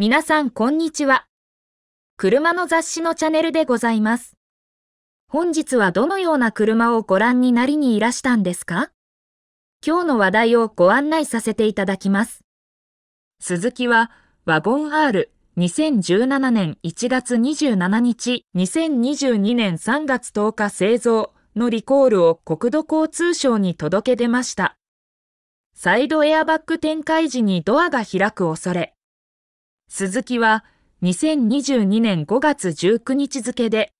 皆さんこんにちは。車の雑誌のチャンネルでございます。本日はどのような車をご覧になりにいらしたんですか今日の話題をご案内させていただきます。鈴木はワゴン R 2017年1月27日、2022年3月10日製造のリコールを国土交通省に届け出ました。サイドエアバッグ展開時にドアが開く恐れ。鈴木は2022年5月19日付で、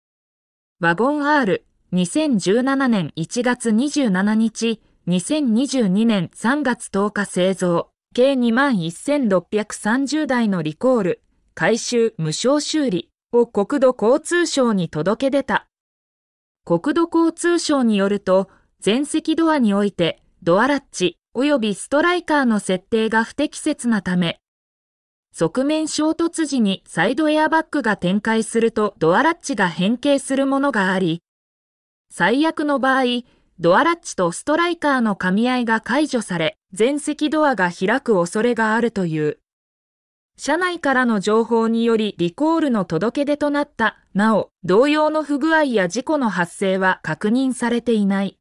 ワゴン R 2017年1月27日、2022年3月10日製造、計21,630台のリコール、回収無償修理を国土交通省に届け出た。国土交通省によると、全席ドアにおいて、ドアラッチおよびストライカーの設定が不適切なため、側面衝突時にサイドエアバッグが展開するとドアラッチが変形するものがあり、最悪の場合、ドアラッチとストライカーの噛み合いが解除され、全席ドアが開く恐れがあるという。車内からの情報によりリコールの届け出となった、なお、同様の不具合や事故の発生は確認されていない。